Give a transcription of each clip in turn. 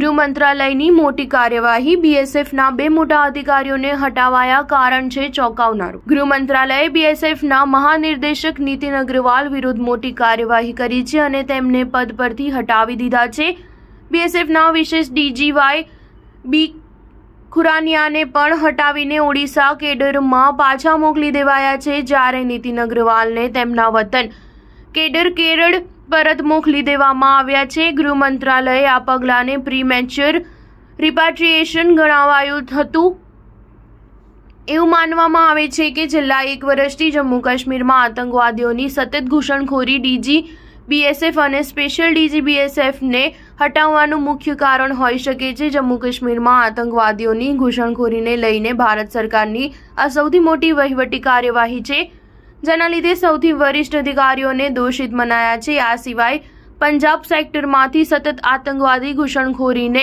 ગૃહ મંત્રાલયની મોટી કાર્યવાહી બીએસએફના બે મોટા અધિકારીઓને હટાવાયા કારણ છે ચોંકાવનારું ગૃહ મંત્રાલયે બીએસએફના મહાનિર્દેશક નીતિન અગ્રવાલ વિરુદ્ધ મોટી કાર્યવાહી કરી છે અને તેમને પદ પરથી હટાવી દીધા છે બીએસએફના વિશેષ ડીજીવાય બી ખુરાનિયાને પણ હટાવીને ઓડિશા કેડરમાં પાછા મોકલી દેવાયા છે જ્યારે નીતિન અગ્રવાલને તેમના વતન કેડર કેરળ પરત મોકલી દેવામાં આવ્યા છે ગૃહ મંત્રાલયે આ પગલાંને પ્રીમેચ્યોર રિપાટ્રિએશન ગણાવાયું હતું એવું માનવામાં આવે છે કે છેલ્લા એક વર્ષથી જમ્મુ કાશ્મીરમાં આતંકવાદીઓની સતત ઘૂસણખોરી ડીજી બીએસએફ અને સ્પેશિયલ ડીજી બીએસએફને હટાવવાનું મુખ્ય કારણ હોઈ શકે છે જમ્મુ કાશ્મીરમાં આતંકવાદીઓની ઘૂસણખોરીને લઈને ભારત સરકારની આ સૌથી મોટી વહીવટી કાર્યવાહી છે જેના લીધે સૌથી વરિષ્ઠ અધિકારીઓને દોષિત મનાયા છે આ સિવાય પંજાબ સેક્ટરમાંથી સતત આતંકવાદી ઘૂસણખોરીને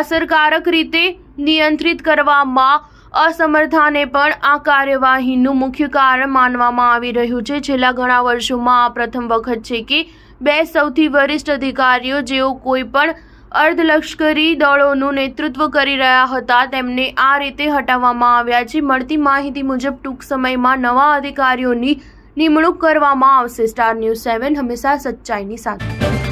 અસરકારક રીતે નિયંત્રિત કરવામાં અસમર્થાને પણ આ કાર્યવાહીનું મુખ્ય કારણ માનવામાં આવી રહ્યું છે છેલ્લા ઘણા વર્ષોમાં આ પ્રથમ વખત છે કે બે સૌથી વરિષ્ઠ અધિકારીઓ જેઓ કોઈ પણ અર્ધલશ્કરી દળોનું નેતૃત્વ કરી રહ્યા હતા તેમને આ રીતે હટાવવામાં આવ્યા છે મળતી માહિતી મુજબ ટૂંક સમયમાં નવા અધિકારીઓની નિમણૂક કરવામાં આવશે સ્ટાર ન્યૂઝ સેવન હંમેશા સચ્ચાઈની સાથે